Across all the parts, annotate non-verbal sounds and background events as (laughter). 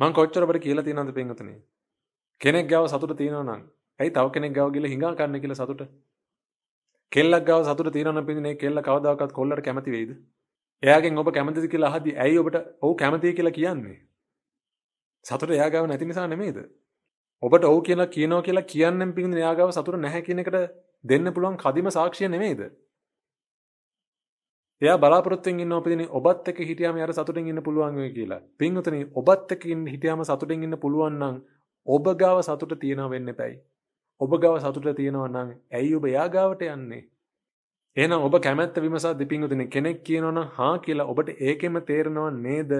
මං කොච්චරට කියලා තියනද පෙන්ගතන කෙනෙක් ගව සතුට තියෙනවනම් ඇයි තව කෙනෙක් ගව කියල හිඟා කරන්න කියල සතුට කෙල්ලක් ගව සතුට තියන පිනේ කෙල්ල කවදාවත් කොල්ලට කැමති වෙයිද එයාගෙන් ඔබ කැමති කියලා හදි ඇයි ඔබට ඔහු කැමති කියලා කියන්නේ සතුට එයාගව නැති නිසා නෙමේද ඔබට ඔහු කියලා කියනෝ කියලා කියන්නෙන් පින් එයාගව සතුට නැහැ කියන එකට දෙන්න පුළුවන් කදිම සාක්ෂිය නෙමේද එයා බලාපොරොත්තුෙන් ඉන්න ඔපදිනේ ඔබත් එක්ක හිටියාම යාර සතුටින් ඉන්න පුළුවන් වෙයි කියලා. පින්වතුනි ඔබත් එක්ක හිටියාම සතුටින් ඉන්න පුළුවන් නම් ඔබ ගාව සතුට තියනවා වෙන්න එපැයි. ඔබ ගාව සතුට තියනවා නම් ඇයි ඔබ එයා ගාවට යන්නේ? එහෙනම් ඔබ කැමැත්ත විමසා දිපින්වතුනි කෙනෙක් කියනවනම් හා කියලා ඔබට ඒකෙම තේරෙනව නේද?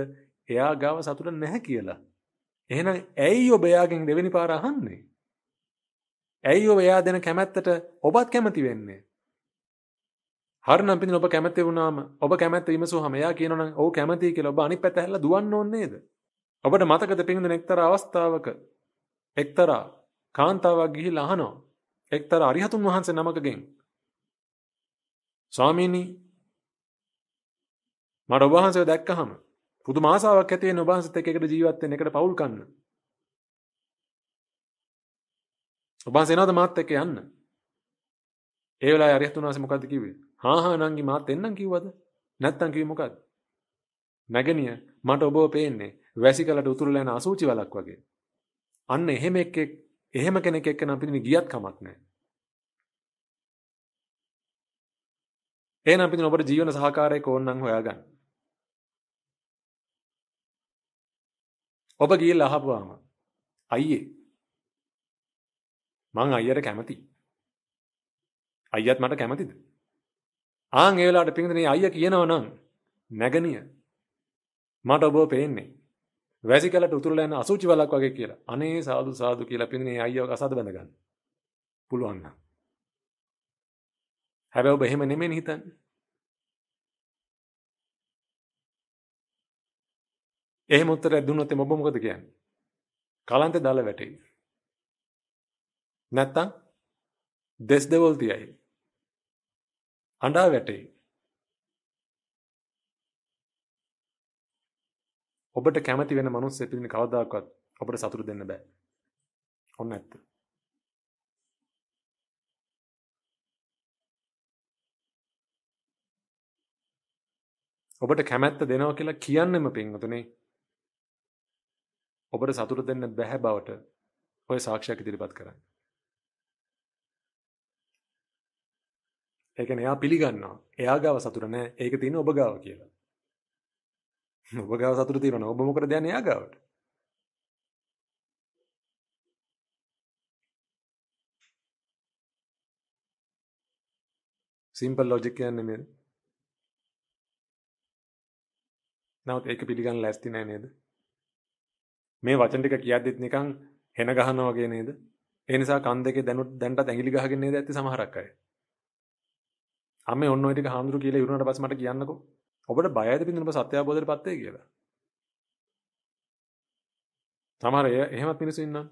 එයා ගාව සතුට නැහැ කියලා. එහෙනම් ඇයි ඔබ එයාගෙන් දෙවෙනි පාර අහන්නේ? ඇයි ඔබ එයා දෙන කැමැත්තට ඔබත් කැමති වෙන්නේ? හරනම් පින් ඔබ කැමති වුණාම ඔබ කැමැත්ත විමසුවාම එයා කියනවනම් "ඔව් කැමතියි" කියලා ඔබ අනිත් පැත්ත ඇහැරලා දුවන්න ඕනේ නේද? ඔබට මතකද පින්දුන එක්තරා අවස්ථාවක එක්තරා කාන්තාවක් ගිහිල්ලා අහනවා එක්තරා අරිහතුන් වහන්සේ නමකගෙන් ස්වාමීනි මට ඔබ වහන්සේව දැක්කහම පුදුම ආසාවක් ඇති වෙන ඔබ වහන්සේත් එක්ක එකට ජීවත් වෙන්න එකට පවුල් කන්න ඔබ වහන්සේ එනවද මාත් එක්ක යන්න ඒ වෙලාවේ අරියතුන් වහන්සේ මොකද්ද කිව්වේ? හා හා නංගි මාත් එන්නම් කිව්වද? නැත්තම් කිව්වේ මොකද්ද? නැගණිය මට ඔබව පේන්නේ වැසිකලට උතුරලා යන අසූචි වලක් වගේ. අන්න එහෙම එක්කෙක් එහෙම කෙනෙක් එක්ක නම් පිටින් ගියත් කමක් නැහැ. එහෙනම් පිටින් ඔබට ජීවන සහකාරයෙක් ඕනනම් හොයාගන්න. ඔබ ගිහිල්ලා අහපුවාම අයියේ මං අයියට කැමතියි. අයියත් මට කැමතිද? ආන් ඒ වෙලාවට පින්දනේ අයියා කියනවා නම් නැගණිය මට ඔබව පේන්නේ වැසිකලට උතුරලා යන අසුචි වලක් වගේ කියලා. අනේ සාදු සාදු කියලා පින්දනේ අයියාව කසාද බඳ ගන්න. පුළුවන් නම්. හැබැයි ඔබ එහෙම නෙමෙයි හිතන්නේ. එහෙම උත්තරයක් දුන්නොත් ඔබ මොකද කියන්නේ? කලන්තේ දාලා වැටෙයි. නැත්තම් දෙස් දෙවල් තියයි. අඬා වැටේ. ඔබට කැමති වෙන මනුස්සයෙක් පිටින් කවදාකවත් ඔබට සතුට දෙන්න බෑ. ඔන්න ඇත්ත. ඔබට කැමැත්ත දෙනවා කියලා කියන්නෙම පින්වතුනේ ඔබට සතුට දෙන්න බැහැ බවට ඔය සාක්ෂයක් ඉදිරිපත් කරන්නේ ඒ කියන්නේ එයා පිළිගන්නවා. එයා ගාව සතුට නැහැ. ඒක තියෙන ඔබ ගාව කියලා. ඔබ ගාව සතුට තියෙනවනේ. ඔබ මොකටද යන්නේ එයා ගාවට? සිම්පල් ලොජික් කියන්නේ නේද? නමුත් ඒක පිළිගන්න ලැස්ති නැහැ නේද? මේ වචන ටික කියද්දිත් නිකන් හෙන ගහනවා වගේ නේද? ඒ නිසා කන් දෙකේ දැනුත් දැන්ටත් ඇඟිලි ගහගෙන නේද ඇත්තේ සමහරක් අය. අම්මේ ඔන්න ඔය ටික හාමුදුරු කියලා ඉරුණාට පස්සේ මට කියන්නකෝ. ඔබට බයයිද පින්දුනප සත්‍ය අවබෝධයට පත් වෙයි කියලා. සමහර අය එහෙමත් මිනිස්සු ඉන්නවා.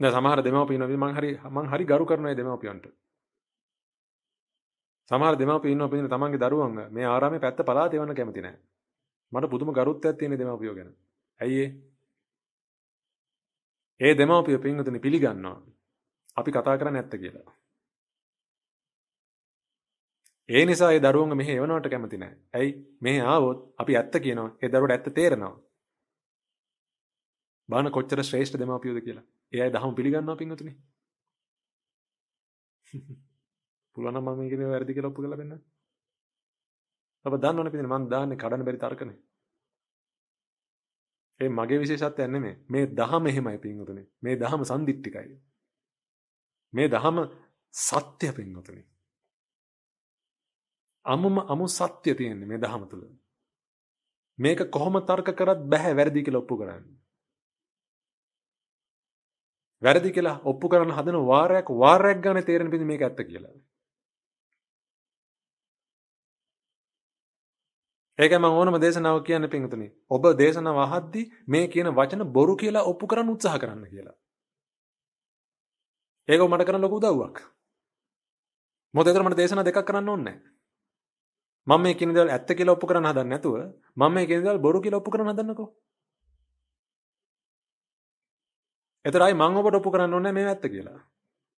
දැන් සමහර දෙමව්පියෝ ඉන්නවා මං හරි මං හරි ගරු කරනවා ඒ දෙමව්පියන්ට. සමහර දෙමව්පියෝ ඉන්නවා පින්දුන තමන්ගේ දරුවන් මේ ආරාමේ පැත්ත පලාතේ වන්න කැමති නැහැ. මට පුදුම ගරුත්වයක් තියෙන දෙමව්පියෝ ගැන. ඇයි ඒ දෙමව්පියෝ පින්වතුනි පිළිගන්නවා. අපි කතා කරන්නේ නැත්te කියලා. ඒ නිසා ඒ දරුවන්ව මෙහෙ එවනවට කැමති නැහැ. ඇයි? මෙහෙ ආවොත් අපි ඇත්ත කියනවා. ඒ දරුවට ඇත්ත තේරෙනවා. බාන කොච්චර ශ්‍රේෂ්ඨ දෙමාපියෝද කියලා. ඒ අය දහම පිළිගන්නවා පින්වතුනි. (laughs) පුළුවන් නම් මම කියන්නේ වැරදි කියලා ඔප්පු කරලා බෙන්න. ඔබ දන්නවනේ පිටින් මම දාන්නේ කඩන්න බැරි තර්කනේ. ඒ මගේ විශේෂත්වයක් නෙමෙයි. මේ දහම එහෙමයි පින්වතුනි. මේ දහම සම්දිට්ඨිකයි. මේ දහම සත්‍ය පින්වතුනි. අමුම අමු සත්‍ය තියෙන්නේ මේ දහම තුල. මේක කොහොම තර්ක කරත් බෑ වැරදි කියලා ඔප්පු කරන්න. වැරදි කියලා ඔප්පු කරන්න හදන වාරයක් වාරයක් ගන්න තේරෙන පිදි මේක ඇත්ත කියලා. ඒකයි මම ඕනම දේශනාව කියන්නේ පින්තුනි. ඔබ දේශනාව අහද්දී මේ කියන වචන බොරු කියලා ඔප්පු කරන්න උත්සාහ කරන්න කියලා. ඒක මට කරන ලොකු උදව්වක්. මොකද ඒතර මට දේශනා දෙකක් කරන්න ඕනේ නැහැ. මම මේ කියන දේවල් ඇත්ත කියලා ඔප්පු කරන්න හදන්නේ නැතුව මම මේ කියන දේවල් බොරු කියලා ඔප්පු කරන්න හදන්නකෝ. එතරම් මම ඔබට ඔප්පු කරන්න ඕනේ මේ ඇත්ත කියලා.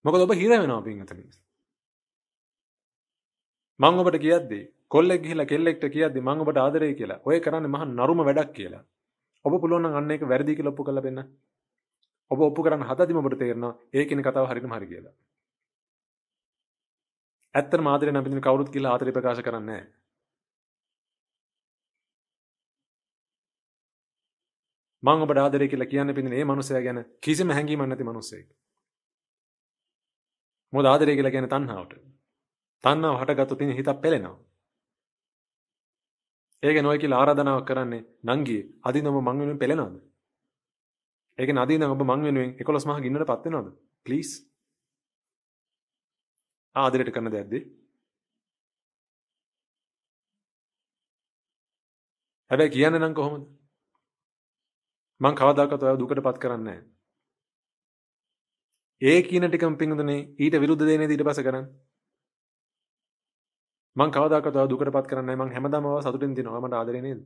මොකද ඔබ හිර වෙනවා පින්වතුනි. මම ඔබට කියද්දී කොල්ලෙක් ගිහිලා කෙල්ලෙක්ට කියද්දී මම ඔබට ආදරේ කියලා. ඔය කරන්නේ මහා නරුම වැඩක් කියලා. ඔබ පුළුවන් නම් අන්න ඒක වැරදි කියලා ඔප්පු කරලා බෙන්න. ඔබ ඔප්පු කරන්න හදදිම ඔබට තේරෙනවා ඒ කෙනේ කතාව හරියටම හරි කියලා. ඇත්තට මාතරය නම් පිටින් කවුරුත් කියලා ආතරේ ප්‍රකාශ කරන්නේ මම ඔබට ආදරේ කියලා කියන්නේ පිටින් ඒ මනුස්සයා ගැන කිසිම හැඟීමක් නැති මනුස්සයෙක්. මොකද ආදරේ කියලා කියන්නේ තණ්හාවට. තණ්හාව හටගත්තොත් ඉතින් හිතක් පෙළෙනවා. ඒක නෝයි කියලා ආරාධනාවක් කරන්නේ නංගියේ අදින් ඔබ මං වෙනුවෙන් පෙළෙනවද? ඒක නදීන ඔබ මං වෙනුවෙන් 11 මහ ගින්නටපත් වෙනවද? ප්ලීස් ආදරයට කරන දෙයක්ද? හැබැයි කියන්නේ නම් කොහොමද? මං කවදාකවත් ඔයාව දුකටපත් කරන්නේ ඒ කියන ටිකම පින්දුනේ ඊට විරුද්ධ දේ නේද ඊට පස්සේ කරන්නේ? මං කවදාකවත් ඔයාව දුකටපත් කරන්නේ නැහැ. මං හැමදාම ඔයාව සතුටින් දිනනවා. මට ආදරේ නේද?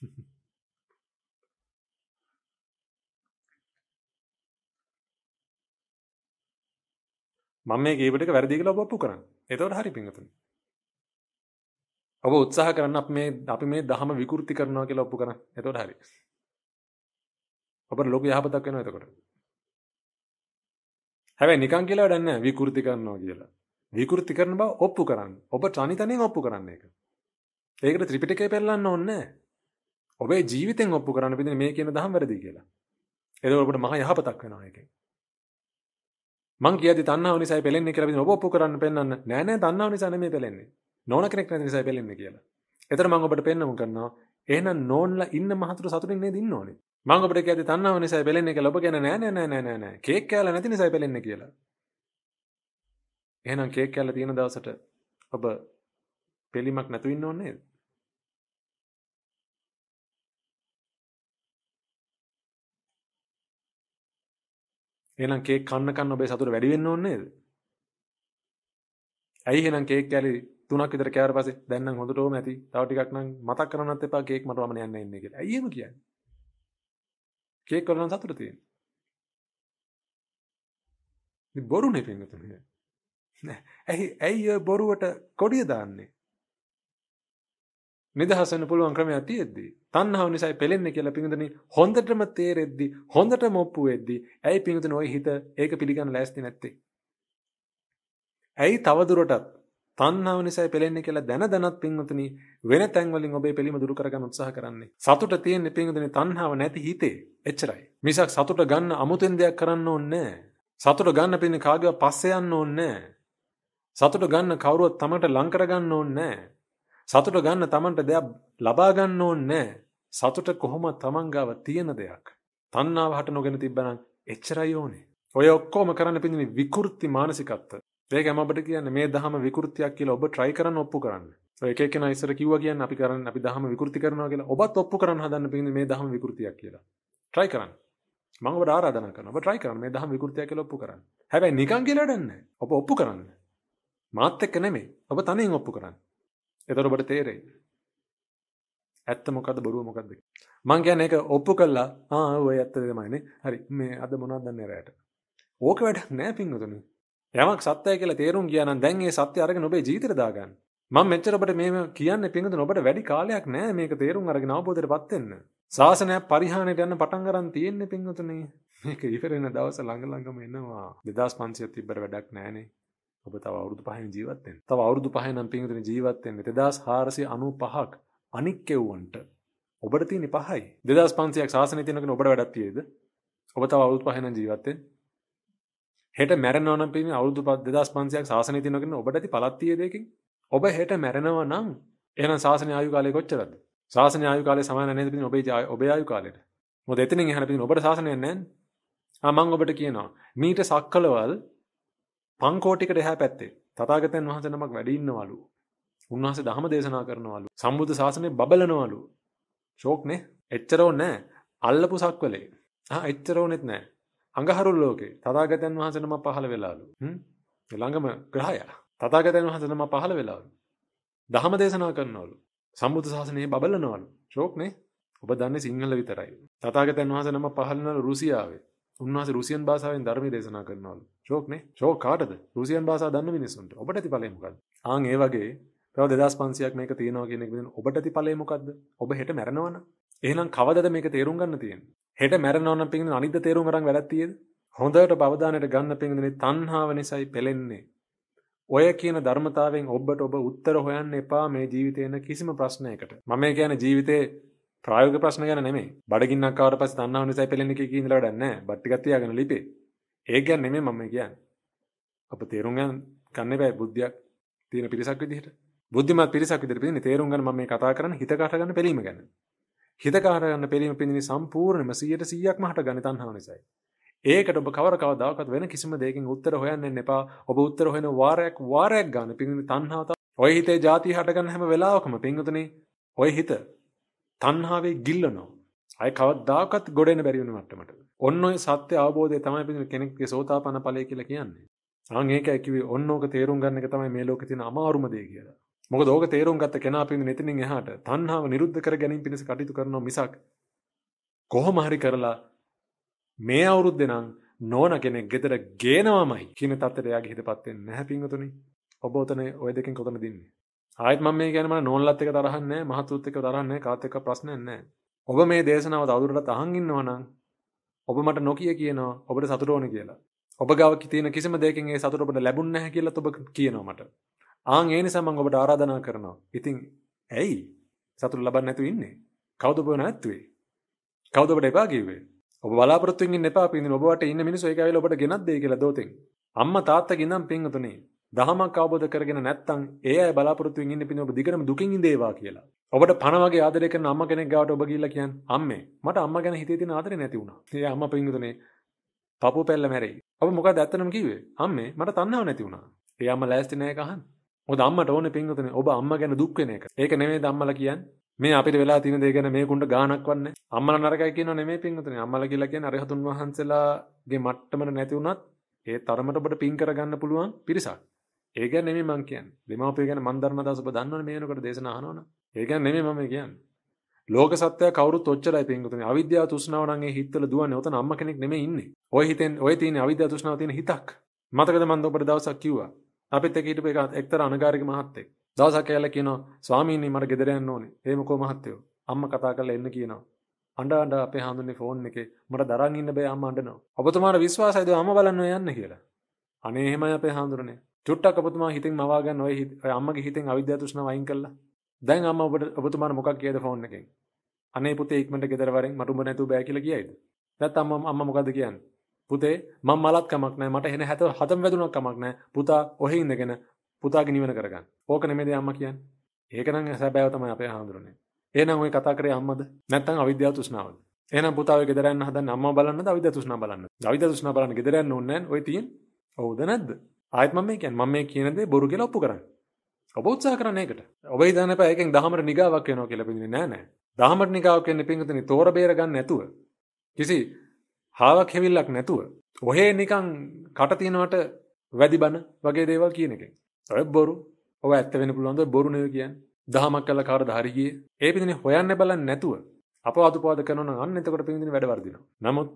(laughs) මම මේ කියපු ටික වැරදි කියලා ඔබ ඔප්පු කරන්න. එතකොට හරි පිංගුතුනි. ඔබ උත්සාහ කරන්න අපි මේ අපි මේ ධහම විකෘති කරනවා කියලා ඔප්පු කරන්න. එතකොට හරි. ඔබට ලෝක යහපතක් වෙනවා එතකොට. හැබැයි නිකන් කියලා වැඩක් නැහැ විකෘති කරනවා කියලා. විකෘති කරන බව ඔප්පු කරන්න. ඔබ තනිතනියෙන් ඔප්පු කරන්න ඒක. ඒකට ත්‍රිපිටකය පෙරලන්න ඕනේ නැහැ. ඔබේ ජීවිතෙන් ඔප්පු කරන්න පිටින් මේ කියන දහම් වැරදි කියලා. එතකොට ඔබට මහා යහපතක් වෙනවා ඒකෙන්. මං කියද තන්නව නිසා පෙලෙන්නේ කියලා ඔබොප්පු කරන්න පෙන්වන්න නෑ නෑ තන්නව නිසා නෙමෙයි පෙලෙන්නේ නෝන කෙනෙක් නැති නිසා පෙලෙන්නේ කියලා. එතන මං ඔබට පෙන්නමු කරනවා එහෙනම් නෝන්ලා ඉන්න මහතුරු සතුටින් නේද ඉන්න ඕනේ. මං ඔබට කියද තන්නව නිසා පෙලෙන්නේ කියලා ඔබ කියන නෑ නෑ නෑ නෑ නෑ නෑ කේක් කෑල්ල නැති නිසා පෙලෙන්නේ කියලා. එහෙනම් කේක් කෑල්ල තියෙන දවසට ඔබ පෙලිමක් නැතුව ඉන්න ඕනේ නේද? එහෙනම් කේක් කන්න කන්න ඔබේ සතුට වැඩි වෙන්න ඕනේ නේද? ඇයි එහෙනම් කේක් කැලි තුනක් විතර කෑවට පස්සේ දැන් නම් හොඳට ඕම ඇති. තව ටිකක් නම් මතක් කරගන්නත් එපා කේක් මට වමන යන්න ඉන්නේ කියලා. ඇයි එහෙම කියන්නේ? කේක් වල නම් සතුට තියෙනවා. මේ බොරුනේ පින්නතුනේ. ඇයි ඇයි බොරුවට කොඩිය දාන්නේ? නිදහස් වෙන්න පුළුවන් ක්‍රමයක් තියෙද්දී තණ්හාව නිසා පෙලෙන්නේ කියලා පිඟුතුනි හොඳටම තේරෙද්දී හොඳටම ඔප්පු වෙද්දී ඇයි පිඟුතුනි ওই හිත ඒක පිළිගන්න ලෑස්ති නැත්තේ ඇයි තවදුරටත් තණ්හාව නිසා පෙලෙන්නේ කියලා දැන දැනත් පිඟුතුනි වෙන තැන් වලින් ඔබේ පිළිම දුරු කරගන්න උත්සාහ කරන්නේ සතුට තියෙන්නේ පිඟුතුනි තණ්හාව නැති හිතේ එච්චරයි මිසක් සතුට ගන්න අමුතෙන් දෙයක් කරන්න ඕනේ නැහැ සතුට ගන්න පින්නේ කාගේවත් පස්සේ යන්න ඕනේ නැහැ සතුට ගන්න කවුරුවත් තමට ලං කරගන්න ඕනේ නැහැ සතුට ගන්න Tamanට දෙයක් ලබා ගන්න ඕනේ සතුට කොහොම Taman ගාව තියෙන දෙයක්. තණ්හාව හට නොගෙන තිබ්බනම් එච්චරයි ඕනේ. ඔය ඔක්කොම කරන්න පින්නේ විකෘති මානසිකත්ව. ඒක මමබට කියන්නේ මේ දහම විකෘතියක් කියලා ඔබ try කරන්න ඔප්පු කරන්න. ඔය එක එකන ඉස්සර කිව්වා කියන්නේ අපි කරන්න අපි දහම විකෘති කරනවා කියලා. ඔබත් ඔප්පු කරන්න හදන්න පින්නේ මේ දහම විකෘතියක් කියලා. try කරන්න. මම ඔබට ආරාධනා කරනවා. ඔබ try කරන්න මේ දහම විකෘතියක් කියලා ඔප්පු කරන්න. හැබැයි නිකන් කියලා වැඩන්නේ. ඔබ ඔප්පු කරන්න. මාත් එක්ක නෙමෙයි. ඔබ තනියෙන් ඔප්පු කරන්න. එතකොට ඔබට තේරෙයි. ඇත්ත මොකද්ද බොරුව මොකද්ද මං කියන්නේ ඒක ඔප්පු කළා ආ ඔය ඇත්ත දෙමයිනේ හරි මේ අද මොනවද දන්නේ රැට ඕක වැඩක් නෑ පින්වතුනි යමක් සත්‍යයි කියලා තේරුම් ගියා නම් දැන් ඒ සත්‍ය අරගෙන ඔබේ ජීවිතයට දාගන්න මම මෙච්චර ඔබට මේ කියන්නේ පින්වතුනි ඔබට වැඩි කාලයක් නෑ මේක තේරුම් අරගෙන අවබෝධයටපත් වෙන්න සාසනය පරිහානියට යන්න පටන් ගන්න තියෙන්නේ පින්වතුනි මේක ඉවර වෙන දවස ළඟ ළඟම එනවා 2500 තිබ්බට වැඩක් නෑනේ ඔබ තව අවුරුදු පහෙන් ජීවත්තෙන් තව අවුරුදු පහනම් පින්තුන ජීවත්තෙන්නේ දෙදස් හාරසය අනු පහක් අනික් කෙව්වන්ට ඔබට තියන පහයි දෙදස් පන්සියක් ශාසන තියනක ඔබට වැඩත් තියේද ඔබ තව අවුරුදු පහෙන ජීවත්තෙන් හෙට මැරනවන පින් අවුරුදු පත් දෙදස් පන්සියක් ශාසන තියනකින් ඔබට ඇති පලත්තියදකින් ඔබ හෙට මැරෙනව නම් එන ශාසන ආයු කාලය කොච්චරද ශාසන ආයු කාලය සමාන නේද පින් ඔබේ ඔබ ආයු කාලයට මොකද එතනින් එහාට පින් ඔබට ශාසනයක් නැහැ ආ මම ඔබට කියනවා මීට සක්කලවල් පංකෝටිකට එහා පැත්තේ තථාගතයන් වහන්සේ නමක් වැඩ ඉන්නවලු. උන්වහන්සේ ධර්ම දේශනා කරනවලු. සම්බුද්ධ ශාසනය බබලනවලු. ෂෝක්නේ. එච්චරෝ නෑ. අල්ලපු සක්වලේ. ආ එච්චරෝනෙත් නෑ. අඟහරුල් ලෝකේ තථාගතයන් වහන්සේ නම පහළ වෙලාලු. හ්ම්. ළඟම ග්‍රහය. තථාගතයන් වහන්සේ නම පහළ වෙලාලු. ධර්ම දේශනා කරනවලු. සම්බුද්ධ ශාසනය බබලනවලු. ෂෝක්නේ. ඔබ දන්නේ සිංහල විතරයි. තථාගතයන් වහන්සේ නම පහළනවලු රුසියාවේ. උන්වහස රුසියන් භාසාාවෙන් ධර්මය දේශනා කරනවල් ශෝක්නේ ශෝ කාටද රුසියන් භාසා දන්න මිනිසුන්ට ඔබට ඇති පලයමකක්ද ආං ඒ වගේ තව දෙදස් පන්සියක් මේක තියෙනවා කියෙනෙක් දෙෙන ඔබට ඇති පලයමකක්ද ඔබ හෙට මැරණවන එහනම් කවද මේක තේරුම් ගන්න තියෙන් හෙට මැරණවන පින් අනිද තේරුම් කරන් වැරත්තියද හොඳට බවධානයට ගන්න පින්දනේ තන්හාාව නිසයි පෙළෙන්නේ ඔය කියන ධර්මතාවෙන් ඔබට ඔබ උත්තර හොයන්න එපා මේ ජීවිතයන කිසිම ප්‍රශ්නයකට මම කියන ජීවිතේ ප්‍රායෝගික ප්‍රශ්න ගැන නෙමෙයි. බඩගින්නක් ආවට පස්සේ තණ්හාව නිසා පෙලෙන එකේ ඉඳලා වැඩක් නැහැ. බත් ටිකක් තියාගෙන ලිපේ. ඒක ගැන නෙමෙයි මම කියන්නේ. අප තේරුම් ගන්න ගන්න එපා බුද්ධියක් තියෙන පිරිසක් විදිහට. බුද්ධිමත් පිරිසක් විදිහට පිළින්නේ තේරුම් ගන්න මම මේ කතා කරන්නේ හිත කාට ගන්න පෙලීම ගැන. හිත කාට ගන්න පෙලීම පිළින්නේ සම්පූර්ණයෙන්ම 100%ක්ම හටගන්නේ තණ්හාව නිසායි. ඒකට ඔබ කවර කවදාකවත් වෙන කිසිම දෙයකින් උත්තර හොයන්න එන්න එපා. ඔබ උත්තර හොයන වාරයක් වාරයක් ගන්න පින්විත තණ්හාව ඔය හිතේ ಜಾති හටගන්න හැම වෙලාවකම පින්විතනේ ඔය හිත තණ්හාවේ ගිල්ලනවා. අය කවදාකවත් ගොඩෙන්න බැරි වෙන මට්ටමට. ඔන්න ඔය සත්‍ය අවබෝධය තමයි පිටින් කෙනෙක්ගේ සෝතාපන්න ඵලය කියලා කියන්නේ. ආන් ඒකයි කිව්වේ ඔන්න ඕක තේරුම් ගන්න එක තමයි මේ ලෝකේ තියෙන අමාරුම දේ කියලා. මොකද ඕක තේරුම් ගත්ත කෙනා පිටින් එතනින් එහාට තණ්හාව නිරුද්ධ කර ගැනීම පිණිස කටයුතු කරනවා මිසක් කොහොම හරි කරලා මේ අවුරුද්දේ නම් නෝන කෙනෙක් ගෙදර ගේනවාමයි කියන තත්ත්වයට එයාගේ හිතපත් වෙන්නේ නැහැ පින්වතුනි. ඔබ ඔතන ওই දෙකෙන් කොතනද ඉන්නේ? ආයෙත් මම මේ කියන්නේ මම නෝන්ලත් එක තරහක් නැහැ මහතුත් එක තරහක් නැහැ කාත් එක්ක ප්‍රශ්නයක් නැහැ. ඔබ මේ දේශනාව තවදුරටත් අහන් ඉන්නවා නම් ඔබ මට නොකිය කියනවා ඔබට සතුට ඕනේ කියලා. ඔබ ගාව තියෙන කිසිම දෙයකින් ඒ සතුට ඔබට ලැබුණ නැහැ කියලා ඔබ කියනවා මට. ආන් ඒ නිසා මම ඔබට ආරාධනා කරනවා. ඉතින් ඇයි සතුට ලබන්නේ නැතුව ඉන්නේ? කවුද ඔබ නැත්තුවේ? කවුද ඔබට එපා කිව්වේ? ඔබ බලාපොරොත්තු වෙන්න එපා පින්දින ඔබ වට ඉන්න මිනිස්සු ඒක ඇවිල්ලා ඔබට ගෙනත් දෙයි කියලා දෝතෙන්. අම්මා තාත්තා ගින්නම් පින්තුනේ. දහමක් අවබෝධ කරගෙන නැත්නම් ඒ අය බලාපොරොත්තු වෙමින් ඉන්න පින් ඔබ දිගටම දුකින් ඉඳේවා කියලා. ඔබට පණ වගේ ආදරය කරන අම්මා කෙනෙක් ගාවට ඔබ ගිහිල්ලා කියන්නේ අම්මේ මට අම්මා ගැන හිතේ තියෙන ආදරේ නැති වුණා. ඒ අම්මා පින්දුනේ පපුව පැල්ල මැරෙයි. ඔබ මොකද ඇත්තටම කිව්වේ? අම්මේ මට තණ්හාවක් නැති වුණා. ඒ අම්මා ලෑස්ති නැහැ කහන්. මොකද අම්මට ඕනේ පින්දුනේ ඔබ අම්මා ගැන දුක් වෙන එක. ඒක නෙමෙයි අම්මලා කියන්නේ. මේ අපිට වෙලා තියෙන දේ ගැන මේ කුණ්ඩ ගාණක් වන්නේ අම්මලා නරකයි කියනව නෙමෙයි පින්වතුනි අම්මලා කියලා කියන්නේ අරහතුන් වහන්සේලාගේ මට්ටමන නැති වුණත් ඒ තරමට ඔබට පින් කරගන්න පුළුවන් පිරිසක් ඒ ගැන නෙමෙයි මම කියන්නේ. දෙමාපිය ගැන මන් ධර්මදාස ඔබ දන්නවනේ මේ වෙනකොට දේශනා අහනවනේ. ඒ ගැන නෙමෙයි මම කියන්නේ. ලෝක සත්‍ය කවුරුත් ඔච්චරයි පින්ගුතුනේ. අවිද්‍යාව තෘෂ්ණාව නම් ඒ හිතවල දුවන්නේ. ඔතන අම්මා කෙනෙක් නෙමෙයි ඉන්නේ. ඔය හිතෙන් ඔය තියෙන අවිද්‍යාව තෘෂ්ණාව තියෙන හිතක්. මතකද මන්ද ඔබට දවසක් කිව්වා. අපිත් එක්ක හිටපු එක එක්තරා අනගාരിക මහත්තයෙක්. දවසක් කියලා කියනවා ස්වාමීනි මට ගෙදර යන්න ඕනේ. හේමකෝ මහත්තයෝ. අම්මා කතා කරලා එන්න කියනවා. අඬ අඬ අපේ හඳුන්නේ ෆෝන් එකේ මට දරන් ඉන්න බෑ අම්මා අඬනවා. ඔබතුමාට විශ්වාසයිද අම්මා බලන්න යන්න කියලා. අනේ එහෙමයි අපේ හඳුරන්නේ. චුට්ටක් ඔබතුමා හිතින් මවා ගන්න ඔය අම්මගේ හිතෙන් අවිද්‍යාව තෘෂ්ණාව අයින් කළා. දැන් අම්මා ඔබට ඔබතුමාට මොකක් කියද ෆෝන් එකෙන්? අනේ පුතේ ඉක්මනට ගෙදර වරෙන් මට උඹ නැතුව බෑ කියලා කියයිද? නැත්නම් අම්මා අම්මා මොකද්ද කියන්නේ? පුතේ මම මලත් කමක් නැහැ මට එන හැත හතම වැදුණක් කමක් නැහැ. පුතා ඔහේ ඉඳගෙන පුතාගේ නිවන කරගන්න. ඕක නෙමෙයිද අම්මා කියන්නේ? ඒක නම් සැබෑව තමයි අපේ හාමුදුරනේ. එහෙනම් ওই කතා කරේ අම්මද? නැත්නම් අවිද්‍යාව තෘෂ්ණාවද? එහෙනම් පුතාව ගෙදර යන්න හදන අම්මා බලන්නද අවිද්‍යාව තෘෂ්ණාව බලන්නද? අවිද්‍යාව තෘෂ්ණාව බලන්න ගෙදර යන්න ඕනේ නැහැ. ඔය තියෙන. ඔව්ද නැද්ද? ආයත් මම මේ කියන්නේ මම මේ කියන දේ බොරු කියලා ඔප්පු කරන්නේ. ඔබ උත්සාහ කරන්නේ ඒකට. ඔබ හිතන්න එපා ඒකෙන් 10මට නිගාවක් වෙනවා කියලා පිළිදෙන්නේ නෑ නෑ. 10මට නිගාවක් වෙන්නේ පිංගුතනි තෝර බේර ගන්න නැතුව. කිසි හාවක් හැවිල්ලක් නැතුව. ඔහේ නිකන් කට තියනවට වැඩි බන වගේ දේවල් කියන එකෙන්. ඔය බොරු. ඔය ඇත්ත වෙන්න පුළුවන් ද බොරු නෙවෙයි කියන්නේ. 10මක් කළා කාටද හරි ගියේ. ඒ පිළිදෙන්නේ හොයන්න බලන්නේ නැතුව. අපවාදපාද කරනවා නම් අන්න එතකොට පිංගුතනි වැඩ වර්ධිනවා. නමුත්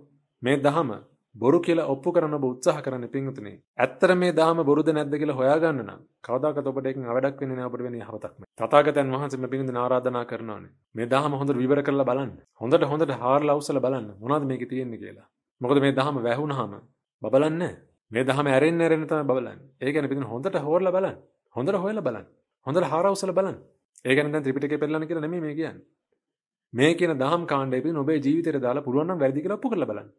මේ 10ම බොරු කියලා ඔප්පු කරන්න ඔබ උත්සාහ කරන්න පිංතුනේ. ඇත්තට මේ ධහම බොරුද නැද්ද කියලා හොයාගන්න නම් කවදාකවත් ඔබට ඒකෙන් අවඩක් වෙන්නේ නැහැ ඔබට වෙන්නේ යහපතක්මයි. තථාගතයන් වහන්සේ මේ පිංතුනේ ආරාධනා කරනවානේ. මේ ධහම හොඳට විවර කරලා බලන්න. හොඳට හොඳට හාරලා උස්සලා බලන්න. මොනවද මේකේ තියෙන්නේ කියලා. මොකද මේ ධහම වැහුණාම බබලන්නේ මේ ධහම ඇරෙන්න ඇරෙන්න තමයි බබලන්නේ. ඒ කියන්නේ පිංතුනේ හොඳට හොරලා බලන්න. හොඳට හොයලා බලන්න. හොඳට හාරවසල බලන්න. ඒ කියන්නේ දැන් ත්‍රිපිටකය පෙරලන්න කියලා නෙමෙයි මේ කියන්නේ. මේ කියන දහම් කාණ්ඩය පිටින් ඔබේ ජීවිතයට දාලා පුළුවන් නම් වැඩි දිගට ඔප්පු කරලා බලන්න.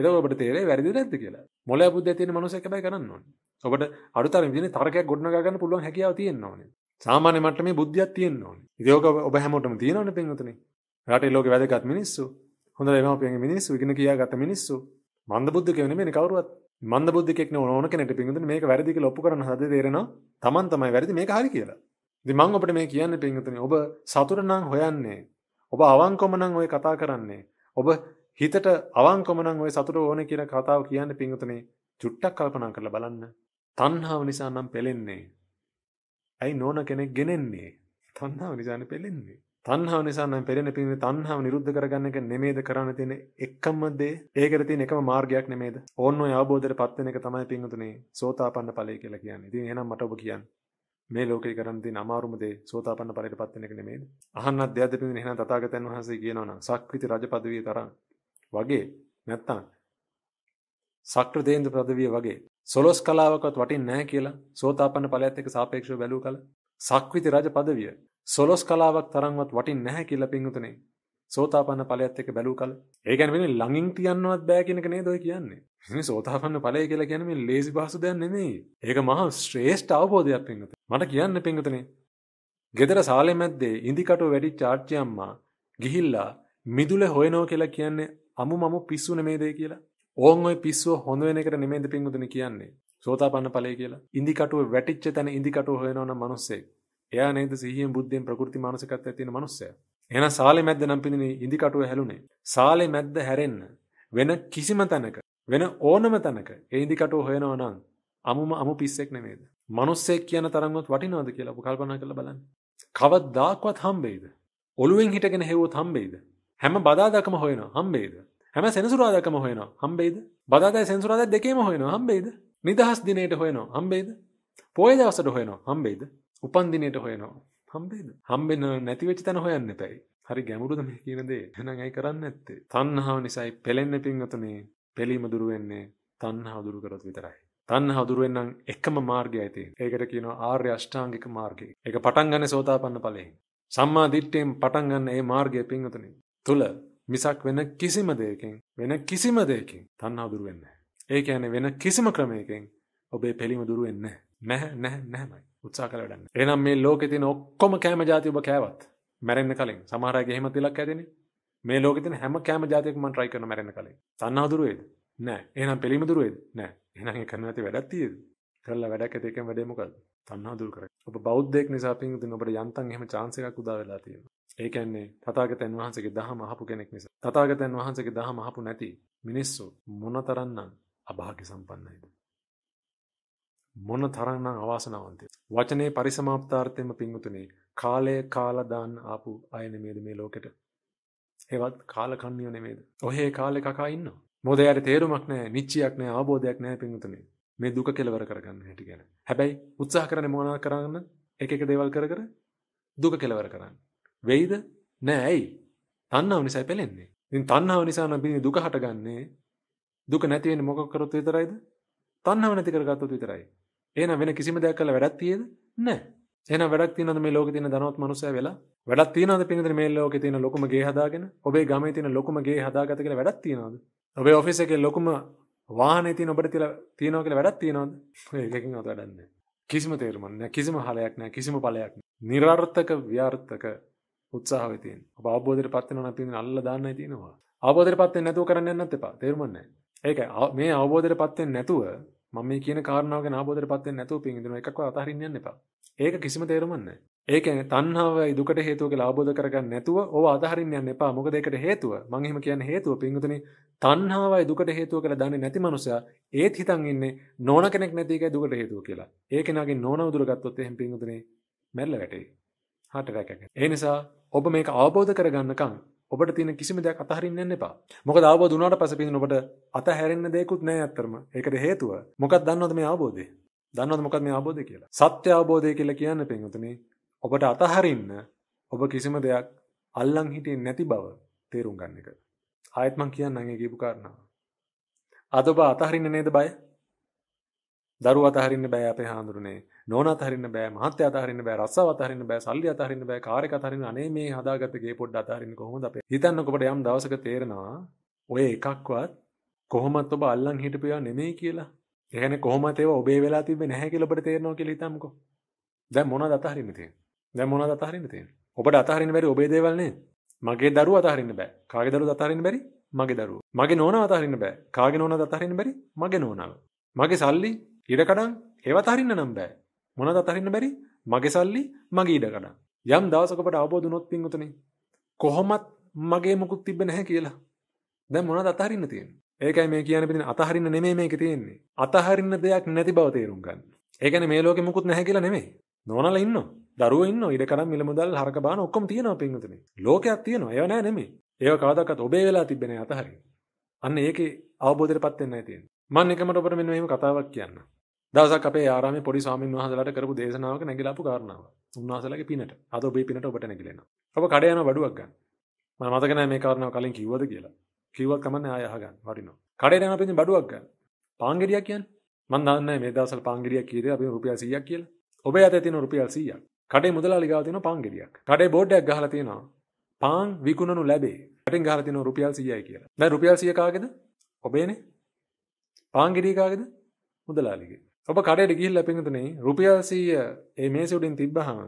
එතකොට ඔබට තේරෙයි වැරදිද නැද්ද කියලා. මොළ අබුද්ධය තියෙන මනුස්සයෙක් හැබැයි කරන්න ඕනේ. ඔබට අලුතර විදිහේ තර්කයක් ගොඩනගා ගන්න පුළුවන් හැකියාව තියෙන්න ඕනේ. සාමාන්‍ය මට්ටමේ බුද්ධියක් තියෙන්න ඕනේ. ඉතින් ඔක ඔබ හැමෝටම තියෙනවනේ පින්වතුනි. රටේ ලෝකේ වැදගත් මිනිස්සු, හොඳ දෙමව්පියන්ගේ මිනිස්සු, ඉගෙන කියාගත්ත මිනිස්සු, මන්දබුද්ධ කෙනෙක් නෙමෙයි කවුරුවත්. මන්දබුද්ධ කෙනෙක් නෙවෙයි ඕන කෙනෙක්ට පින්වතුනි මේක වැරදි කියලා ඔප්පු කරන හද තේරෙනවා. Taman තමයි වැරදි මේක හරි කියලා. ඉතින් මම ඔබට මේ කියන්නේ පින්වතුනි ඔබ සතුට නම් හොයන්නේ. ඔබ අවංකවම නම් ඔය කතා කරන්නේ. ඔබ හිතට අවංකම නම් ওই සතුට ඕනේ කියන කතාව කියන්නේ පින්වතුනේ චුට්ටක් කල්පනා කරලා බලන්න. තණ්හාව නිසා නම් පෙලෙන්නේ. ඇයි නෝන කෙනෙක් ගෙනෙන්නේ? තණ්හාව නිසානේ පෙලෙන්නේ. තණ්හාව නිසා නම් පෙලෙන පින්වතුනේ තණ්හාව නිරුද්ධ කරගන්න එක නෙමෙයිද කරන්න තියෙන එකම දේ. ඒකට තියෙන එකම මාර්ගයක් නෙමෙයිද? ඕන්න ඔය අවබෝධයටපත් වෙන එක තමයි පින්වතුනේ සෝතාපන්න ඵලය කියලා කියන්නේ. ඉතින් එහෙනම් මට ඔබ කියන්න. මේ ලෝකේ කරන් තියෙන අමාරුම දේ සෝතාපන්න ඵලයටපත් වෙන එක නෙමෙයිද? අහන්නත් දෙයක්ද පින්වතුනේ එහෙනම් තථාගතයන් වහන්සේ කියනවනම් සක්විති රජ පදවිය තරම් වගේ නැත්තම් සක්‍ර දේන්දු ප්‍රදවිය වගේ සොලොස් කලාවකවත් වටින්නේ නැහැ කියලා සෝතාපන්න ඵලයත් එක්ක සාපේක්ෂව බැලූ කල සක්විති රජ පදවිය සොලොස් කලාවක් තරම්වත් වටින්නේ නැහැ කියලා පින්වතුනේ සෝතාපන්න ඵලයත් එක්ක බැලූ කල ඒ කියන්නේ මෙන්න ළඟින් තියන්නවත් බෑ කියන එක නේද ඔය කියන්නේ මේ සෝතාපන්න ඵලය කියලා කියන්නේ මේ ලේසි පහසු දෙයක් නෙමෙයි ඒක මහා ශ්‍රේෂ්ඨ අවබෝධයක් පින්වතුනේ මට කියන්න පින්වතුනේ ගෙදර සාලේ මැද්දේ ඉඳිකටු වැඩි චාර්ජි අම්මා ගිහිල්ලා මිදුල හොයනෝ කියලා කියන්නේ අමු මම පිස්සු නෙමේද කියලා. ඕන් ඔය පිස්සුව හොඳ වෙන එකට නෙමෙයිද පින්වතුනි කියන්නේ. සෝතාපන්න ඵලය කියලා. ඉන්දි කටුව වැටිච්ච තැන ඉන්දි කටුව හොයනවන මිනිස්සෙක්. එයා නේද සිහියෙන් බුද්ධියෙන් ප්‍රകൃති මානසිකත්වයක් තියෙන මිනිස්සයා. එහෙනම් සාලේ මැද්ද නම් පින්නේ ඉන්දි කටුව හැලුනේ. සාලේ මැද්ද හැරෙන්න වෙන කිසිම තැනක වෙන ඕනම තැනක ඒ ඉන්දි කටුව හොයනවා නම් අමුම අමු පිස්සෙක් නෙමේද. මිනිස්සෙක් කියන තරම්වත් වටිනවද කියලා ඔබ කල්පනා කරලා බලන්න. කවදාවත් හම්බෙයිද? ඔළුවෙන් හිටගෙන හෙව්වොත් හම්බෙයිද? හැම බදාදකම හොයන හම්බේද හැම සෙනසුරාදකම හොයන හම්බේද බදාදයි සෙන්සුරාද දෙකේම හොයන හම්බේද නිදහස් දිනයට හොයන හම්බේද පෝය දවසට හොයන හම්බේද උපන් දිනයට හොයනවා හම්බේද හම්බෙන නැතිවෙච්ච තැන හොයන්න පැයි හරි ගැමුරුද මේ කියනදේ හැනඟයි කරන්න ඇත්තේ තන්හාාව නිසයි පෙළෙන්න පින්වතනේ පෙළීම දුරුවෙන්නේ තන්න හදුරු කරත් විතරයි තන්න හදුරුවෙන්න්නම් එකම මාර්ගය ඇති ඒකට කියන ආර්ය අෂ්ඨාංගික මාර්ගය එක පටන් ගන්න සෝතාපන්න පලෙහි සම්මා දිට්ටයෙන් පටන්ගන්න ඒ මාර්ගය පින්වතනින් තුල මිසක් වෙන කිසිම දෙයකින් වෙන කිසිම දෙයකින් තණ්හාව දුරු වෙන්නේ නැහැ. ඒ කියන්නේ වෙන කිසිම ක්‍රමයකින් ඔබේ පිළිම දුරු වෙන්නේ නැහැ. නැහැ නැහැමයි. උත්සාහ කරලා වැඩක් නැහැ. එහෙනම් මේ ලෝකේ තියෙන ඔක්කොම කැම જાති ඔබ කෑවත් මැරෙන්න කලින් සමහර අයගේ එහෙම තිලක් ඇදෙන්නේ. මේ ලෝකේ තියෙන හැම කැම જાතියක්ම මම try කරන මැරෙන්න කලින්. තණ්හාව දුරු වෙයිද? නැහැ. එහෙනම් පිළිම දුරු වෙයිද? නැහැ. එහෙනම් ඒ කරන්න ඇති වැඩක් තියෙද? කරලා වැඩක් ඇති එකම වැඩේ මොකද්ද? තණ්හාව දුරු කර ඔබ බෞද්ධයෙක් නිසා පින්වතුනි ඔබට යන්තම් එහෙම chance එකක් උදා වෙලා තියෙනවා. ඒ කියන්නේ තථාගතයන් වහන්සේගේ දහම අහපු කෙනෙක් නිසා. තථාගතයන් වහන්සේගේ දහම අහපු නැති මිනිස්සු මොනතරම්නම් අභාග්‍ය සම්පන්නයිද? මොනතරම්නම් අවාසනාවන්තද? වචනේ පරිසමාප්තාර්ථයෙන්ම පින්වතුනි කාලය කාලා දාන්න ආපු අය නෙමෙයිද මේ ලෝකෙට? ඒවත් කාලකන්ණිය නෙමෙයිද? ඔහේ කාලේ කකා ඉන්නවා. මොදේ යාරේ තේරුමක් නැහැ, නිච්චියක් නැහැ, ආબોධයක් නැහැ පින්වතුනි. මේ දුක කෙලවර කරගන්න හැටි ගැන. හැබැයි උත්සාහ කරන්නේ මොනවා කරන්න? එක එක දේවල් කර කර දුක කෙලවර කරන්න. වෙයිද? නෑ ඇයි? තණ්හාව නිසා පෙලෙන්නේ. ඉතින් තණ්හාව නිසා නම් බිනි දුක හටගන්නේ. දුක නැති වෙන්නේ මොකක් කරොත් විතරයිද? තණ්හාව නැති කරගත්තොත් විතරයි. එහෙනම් වෙන කිසිම දෙයක් කළා වැඩක් තියෙද? නෑ. එහෙනම් වැඩක් තියෙනවද මේ ලෝකේ තියෙන ධනවත් මනුස්සයා වෙලා? වැඩක් තියෙනවද පින්නද මේ ලෝකේ තියෙන ලොකුම ගේ හදාගෙන? ඔබේ ගමේ තියෙන ලොකුම ගේ හදාගත්ත කියලා වැඩක් තියෙනවද? ඔබේ ඔෆිස් එකේ ලොකුම වාහනේ තියෙන ඔබට තියලා තියනවා කියලා වැඩක් තියනවද ඒකකින් අත වැඩක් නැහැ කිසිම තේරුමක් නැහැ කිසිම හලයක් නැහැ කිසිම ඵලයක් නිර්ර්ථක ව්‍යර්ථක උත්සාහය තියෙන ඔබ අවබෝධයට පත් වෙනවා නැත්නම් අල්ල දාන්නයි තියෙනවා අවබෝධයට පත් වෙන්නේ නැතුව කරන්න යන්නත් එපා තේරුමක් නැහැ ඒක මේ අවබෝධයට පත් වෙන්නේ නැතුව මම මේ කියන කාරණාව ගැන අවබෝධයට පත් වෙන්නේ නැතුව පින් ඉදිනවා එකක්වත් අතහරින්න යන්න එපා ඒක කිසිම තේරුමක් නැහැ ඒ කියන්නේ තණ්හාවයි දුකට හේතුව කියලා අවබෝධ කරගන්න නැතුව ඕව අදහරින්න යන්න එපා. මොකද ඒකට හේතුව මම එහෙම කියන්නේ හේතුව පින්විතනේ තණ්හාවයි දුකට හේතුව කියලා දන්නේ නැති මනුස්සයා ඒත් හිතන් ඉන්නේ නෝන කෙනෙක් නැති එකයි දුකට හේතුව කියලා. ඒ කෙනාගේ නෝන උදුර ගත්තොත් එහෙම පින්විතනේ මැරෙලා වැටේ. heart attack එක. ඒ නිසා ඔබ මේක අවබෝධ කරගන්නකම් ඔබට තියෙන කිසිම දෙයක් අතහරින්න යන්න එපා. මොකද අවබෝධ වුණාට පස්සේ පින් ඔබට අතහැරෙන්න දෙයක්වත් නැහැ අත්‍තරම. ඒකට හේතුව මොකක්ද දන්නවද මේ අවබෝධය? දන්නවද මොකක්ද මේ අවබෝධය කියලා? සත්‍ය අවබෝධය කියලා කියන්නේ පින්වතුනි ඔබට අතහරින්න ඔබ කිසිම දෙයක් අල්ලං හිටියෙන් නැති බව තේරුම් ගන්න එක. ආයත්මං කියන්න නගේ ගීපු කරනවා. අද ඔබ අතහරින්න නේද බය? දරුව අතහරින්න බෑ අපේ හාමුදුරනේ. නෝන අතහරින්න බෑ, මහත්ය අතහරින්න බෑ, රස්සාව අතහරින්න බෑ, සල්ලි අතහරින්න බෑ, කාර් එක අතහරින්න අනේ මේ හදාගත්ත ගේ පොඩ්ඩ අතහරින්න කොහොමද අපේ? හිතන්නකො ඔබට යම් දවසක තේරෙනවා ඔය එකක්වත් කොහොමත් ඔබ අල්ලං හිටපු ඒවා නෙමෙයි කියලා. ඒ කියන්නේ කොහොමද ඒවා ඔබේ වෙලා තිබ්බේ නැහැ කියලා ඔබට තේරෙනවා කියලා හිතමුකෝ. දැන් මොනවද අතහරින්නේ තියෙන්නේ? දැන් මොනවද අතහරින්න තියෙන්නේ? ඔබට අතහරින්න බැරි ඔබේ දේවල් නේද? මගේ දරුවා අතහරින්න බෑ. කාගේ දරුවද අතහරින්න බැරි? මගේ දරුවා. මගේ නෝනාව අතහරින්න බෑ. කාගේ නෝනාවද අතහරින්න බැරි? මගේ නෝනාව. මගේ සල්ලි, ඉඩකඩම් ඒව අතහරින්න නම් බෑ. මොනවද අතහරින්න බැරි? මගේ සල්ලි, මගේ ඉඩකඩම්. යම් දවසක ඔබට අවබෝධ වුණොත් පින්වතුනි කොහොමත් මගේ මොකුත් තිබ්බ නැහැ කියලා. දැන් මොනවද අතහරින්න තියෙන්නේ? ඒකයි මේ කියන්නේ පිටින් අතහරින්න නෙමෙයි මේක තියෙන්නේ. අතහරින්න දෙයක් නැති බව තේරුම් ගන්න. ඒ කියන්නේ මේ ලෝකෙ මොකුත් නැහැ කියලා නෙමෙයි. නෝනලා ඉන්නවා. දරුවෝ ඉන්නවා ඉඩකඩම් මිල මුදල් හරක බාන ඔක්කොම තියෙනවා පින්විතනේ. ලෝකයක් තියෙනවා. ඒව නෑ නෙමෙයි. ඒව කවදාකවත් ඔබේ වෙලා තිබෙන්නේ නැහැ අතහරින්න. අන්න ඒකේ අවබෝධයටපත් වෙන්නයි තියෙන්නේ. මම එකමට ඔබට මෙන්න මෙහෙම කතාවක් කියන්නම්. දවසක් අපේ ආරාමේ පොඩි ස්වාමීන් වහන්සේලාට කරපු දේශනාවක නැගිලා ආපු කාරණාව. උන්වහන්සේලාගේ පිනට. අද ඔබේ පිනට ඔබට නැගිලෙනවා. ඔබ කඩේ යන බඩුවක් ගන්න. මම මතක නැහැ මේ කාරණාව කලින් කිව්වද කියලා. කිව්වත් කමන්නේ ආය අහගන්න. වරිනවා. කඩේ යන පිටින් බඩුවක් ගන්න. පාංගිරියක් කියන්නේ මම දන්නේ මේ දවස්වල පාංගිරියක් කීයද අපි රුපියල් 100ක් කියලා. ඔබේ අතේ තියෙන රුපියල් 100ක්. කඩේ මුදලාලි ගාව තියෙනවා පාන් ගෙඩියක්. කඩේ බෝඩ් එකක් ගහලා තියෙනවා පාන් විකුණනු ලැබේ. කටින් ගහලා තියෙනවා රුපියල් 100යි කියලා. දැන් රුපියල් 100 කාගේද? ඔබේනේ. පාන් ගෙඩිය කාගේද? මුදලාලිගේ. ඔබ කඩේට ගිහිල්ලා පින්තුනේ රුපියල් 100 ඒ මේසෙ උඩින් තිබ්බහම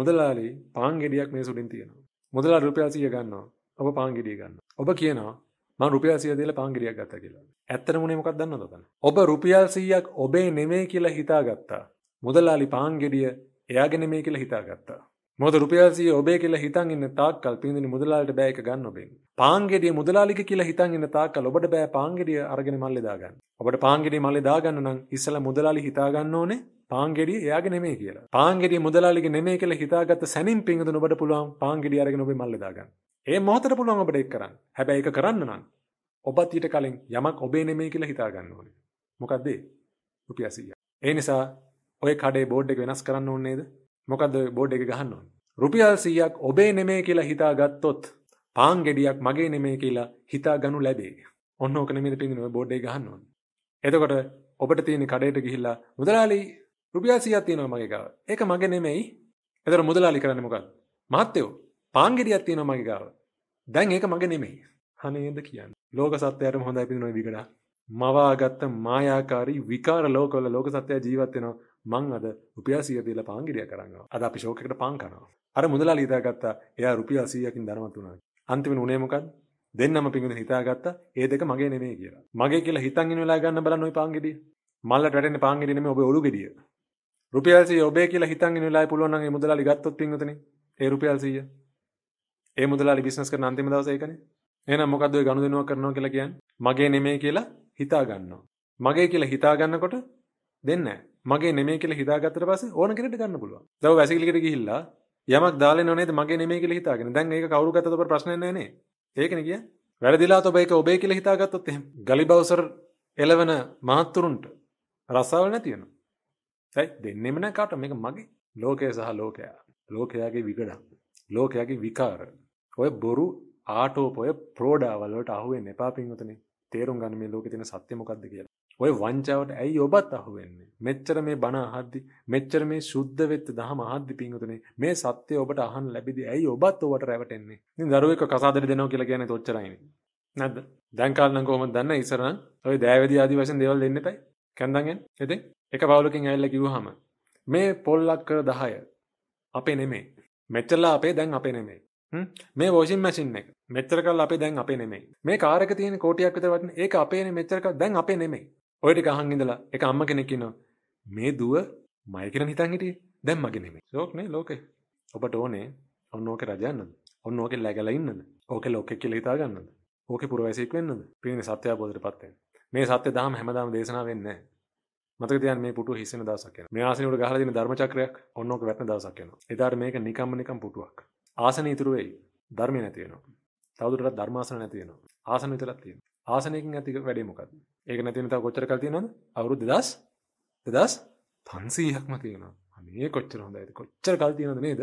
මුදලාලි පාන් ගෙඩියක් මේසෙ උඩින් තියෙනවා. මුදලාලි රුපියල් 100 ගන්නවා. ඔබ පාන් ගෙඩිය ගන්නවා. ඔබ කියනවා මං රුපියල් 100 දීලා පාන් ගෙඩියක් ගත්තා කියලා. ඇත්තටම උනේ මොකක්ද දන්නවද ඔතන? ඔබ රුපියල් 100ක් ඔබේ නෙමෙයි කියලා හිතාගත්තා. මුදලාලි පාන් ගෙඩිය එයාගෙන මේ කියලා හිතාගත්තා. මොද රුපියල්සිය ඔබේ කියලා හිතන් ඉන්න තාක්කල් පින්දුනි මුදලාලට බෑ එක ගන්න ඔබෙන්. පාංගෙඩිය මුදලාලික කියලා හිතන් ඉන්න තාක්කල් ඔබට බෑ පාංගෙඩිය අරගෙන මල්ලේ දාගන්න. ඔබට පාංගෙඩිය මල්ලේ දාගන්න නම් ඉස්සලා මුදලාලි හිතා ගන්න ඕනේ පාංගෙඩිය එයාගේ නෙමෙයි කියලා. පාංගෙඩිය මුදලාලිගේ නෙමෙයි කියලා හිතාගත්ත සැනින් පින්දුන ඔබට පුළුවන් පාංගෙඩිය අරගෙන ඔබේ මල්ලේ දාගන්න. ඒ මොහොතට පුළුවන් ඔබට ඒක කරන්න. හැබැයි ඒක කරන්න නම් ඔබත් ඊට කලින් යමක් ඔබේ නෙමෙයි කියලා හිතා ගන්න ඕනේ. මොකද්ද? රුපියල් 100. ඒ නිසා ඔය කඩේ බෝඩ් එක වෙනස් කරන්න ඕන්නේද මොකද බෝඩ් එක ගහන්න ඕන රුපියල් 100ක් ඔබේ නෙමේ කියලා හිතා ගත්තොත් පාන් ගෙඩියක් මගේ නෙමේ කියලා හිතා ගනු ලැබේ ඔන්න ඕක නෙමෙයිද පින්දින ඔය බෝඩ් එක ගහන්න ඕන එතකොට ඔබට තියෙන කඩේට ගිහිල්ලා මුදලාලි රුපියල් 100ක් තියෙනවා මගේ ගාව ඒක මගේ නෙමෙයි එතකොට මුදලාලි කරන්නේ මොකක්ද මහත්තයෝ පාන් ගෙඩියක් තියෙනවා මගේ ගාව දැන් ඒක මගේ නෙමෙයි හනේද කියන්නේ ලෝක සත්‍යයටම හොඳයි පිළිනොයි විගඩා මවාගත්ත මායාකාරී විකාර ලෝකවල ලෝක සත්‍යය ජීවත් වෙනවා මං අද රුපියල් 100 දීලා පාන් ගෙඩියක් අරන් ආවා. අද අපි ෂෝක් එකට පාන් කනවා. අර මුදලාලි හිතාගත්තා එයා රුපියල් 100කින් ධනවත් වුණා. අන්තිමට උනේ මොකද්ද? දෙන්නම පිඟුන හිතාගත්තා ඒ දෙක මගේ නෙමෙයි කියලා. මගේ කියලා හිතන් ඉන්න වෙලාව ගන්න බලන්න ওই පාන් ගෙඩිය. මල්ලට වැටෙන්නේ පාන් ගෙඩිය නෙමෙයි ඔබේ ඔලු ගෙඩිය. රුපියල් 100 ඔබේ කියලා හිතන් ඉන්න වෙලාවේ පුළුවන් නම් ඒ මුදලාලි ගත්තොත් පිඟුතනේ. ඒ රුපියල් 100. ඒ මුදලාලි බිස්නස් කරන අන්තිම දවසේ ඒකනේ. එහෙනම් මොකද්ද ඔය ගනුදෙනුවක් කරනවා කියලා කියන්නේ? මගේ නෙමෙයි කියලා හිතා ගන්නවා. මගේ කියලා හිතා ගන්නකොට දෙන්නේ නැහැ. මගේ නෙමේ කියලා හිතාගත්තට පස්සේ ඕන කෙනෙක්ට ගන්න පුළුවන්. දැන් වැසිකිළිකට ගිහිල්ලා යමක් දාලා නෝ නේද මගේ නෙමේ කියලා හිතාගෙන. දැන් ඒක කවුරු ගත්තද ඔබ ප්‍රශ්නයක් නෑ නේ. ඒකනේ කියන්නේ. වැරදිලාත් ඔබ ඒක ඔබේ කියලා හිතාගත්තොත් එහෙම. ගලි බවුසර් එළවෙන මහත්තුරුන්ට රසාව නැති වෙනවා. ඇයි දෙන්නෙම නෑ කාට මේක මගේ. ලෝකය සහ ලෝකයා. ලෝකයාගේ විගඩ. ලෝකයාගේ විකාර. ඔය බොරු ආටෝප ඔය ප්‍රෝඩාවල් වලට අහුවෙන්න එපා පින්වතුනි. තේරුම් ගන්න මේ ලෝකේ තියෙන සත්‍ය මොකද්ද කියලා. ඔය වංචාවට ඇයි ඔබත් අහුවෙන්නේ? මෙච්චර මේ බණ අහද්දි, මෙච්චර මේ සුද්ධ වෙත් දහම අහද්දි පිංගුතුනේ මේ සත්‍ය ඔබට අහන්න ලැබෙදි ඇයි ඔබත් ඔබට රැවටෙන්නේ? ඉතින් දරුවෙක් කසාදෙට දෙනවා කියලා කියන්නේ තොච්චරයිනේ. නැද්ද? දැන් කාලනම් කොහොමද දන්නේ ඉස්සරහන්? ඔය දෑවැදි ආදි වශයෙන් දේවල් දෙන්න එපයි. කැන්දන්ගෙන්. ඉතින් එක පවුලකින් ඇවිල්ලා කිව්වහම මේ පොල්ලක් කර 10 අපේ නෙමෙයි. මෙච්චරලා අපේ දැන් අපේ නෙමෙයි. මේ වෝසින් මැසින් එක මෙච්චර කල් අපේ දැන් අපේ නෙමෙයි. මේ කාර් එක තියෙන කෝටියක් විතර වටින ඒක අපේනේ මෙච්චර කල් දැන් අපේ නෙමෙයි. ඔය ටික අහන් ඉඳලා එක අම්ම කෙනෙක් ඉන්නවා. මේ දුව මයි කියලා හිතන් හිටියේ. දැන් මගේ නෙමෙයි. ලෝකනේ ලෝකේ. ඔබට ඕනේ ඔන්න ඕකේ රජයන්නද? ඔන්න ඕකේ läගලා ඉන්නද? ඕකේ ලෝකේ කියලා හිතා ගන්නද? ඕකේ පුරවැසියෙක් වෙන්නද? පිරිනේ සත්‍ය අවබෝධයට පත් වෙන්න. මේ සත්‍ය දහම හැමදාම දේශනා වෙන්නේ නැහැ. මතක තියන්න මේ පුටුව හිස්සෙන දවසක් යනවා. මේ ආසනෙ උඩ ගහලා තියෙන ධර්ම චක්‍රයක් ඔන්න ඕක වැටෙන දවසක් යනවා. එදාට මේක නිකම්ම නිකම් පුටුවක්. ආසන ඉතුරු වෙයි. ධර්මය නැති වෙනවා. තවදුරටත් ධර්මාසන නැති වෙනවා. ආසන විතරක් තියෙනවා. ආසනයකින් ඇති වැඩේ මොකද්ද? ඒක නැති වෙන තව කොච්චර කල් තියෙනවද? අවුරුදු 2000 2500ක්ම තියෙනවා. අනේ කොච්චර හොඳයිද? කොච්චර කල් තියෙනවද නේද?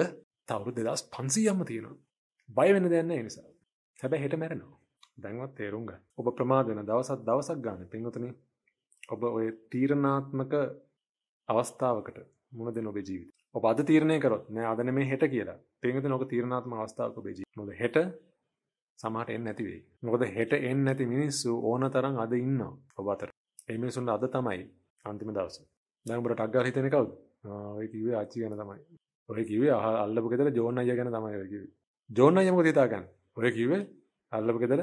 තව අවුරුදු 2500ක්ම තියෙනවා. බය වෙන්න දෙයක් නැහැ ඒ නිසා. හැබැයි හෙට මැරෙනවා. දැන්වත් තේරුම් ගන්න. ඔබ ප්‍රමාද වෙන දවසක් දවසක් ගන්න. පින්වතුනි ඔබ ඔය තීරණාත්මක අවස්ථාවකට මුණ දෙන ඔබේ ජීවිතය. ඔබ අද තීරණය කරොත් නෑ අද නෙමෙයි හෙට කියලා. තේමෙද නෝක තීරණාත්මක අවස්ථාවක ඔබේ ජීවිතේ. මොකද හෙට සමහරට එන්නේ නැති වෙයි. මොකද හෙට එන්නේ නැති මිනිස්සු ඕන තරම් අද ඉන්නවා ඔබ අතර. ඒ මිනිස්සුන්ට අද තමයි අන්තිම දවස. දැන් ඔබට ටග් ගාලා හිතෙන්නේ කවුද? ඔය කිව්වේ ආච්චි ගැන තමයි. ඔය කිව්වේ අල්ලපු ගෙදර ජෝන් අයියා ගැන තමයි ඔය කිව්වේ. ජෝන් අයියා මොකද හිතාගන්නේ? ඔය කිව්වේ අල්ලපු ගෙදර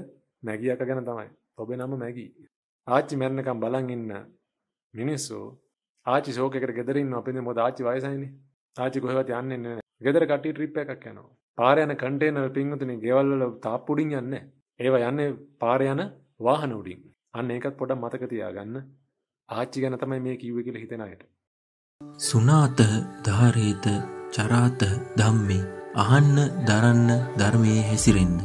මැගි අක්කා ගැන තමයි. ඔබේ නම මැගි. ආච්චි මැරෙනකම් බලන් ඉන්න මිනිස්සු ආච්චි ෂෝක් එකට ගෙදර ඉන්නවා. අපේ මොකද ආච්චි වයසයිනේ. තාචි කොහෙවත් යන්නේ නැහැ. ගෙදර කට්ටිය ට්‍රිප් එකක් යනවා. පාර යන කන්ටේනර් පින්වතුනි ගෙවල් වල තාප්පු උඩින් යන්නේ ඒවා යන්නේ පාර යන වාහන උඩින්. අන්න ඒකත් පොඩක් මතක තියාගන්න. ආච්චි ගැන තමයි මේ කිව්වේ කියලා හිතෙන අයට. සුනාත ධාරේත චරාත ධම්මේ අහන්න දරන්න ධර්මයේ හැසිරෙන්න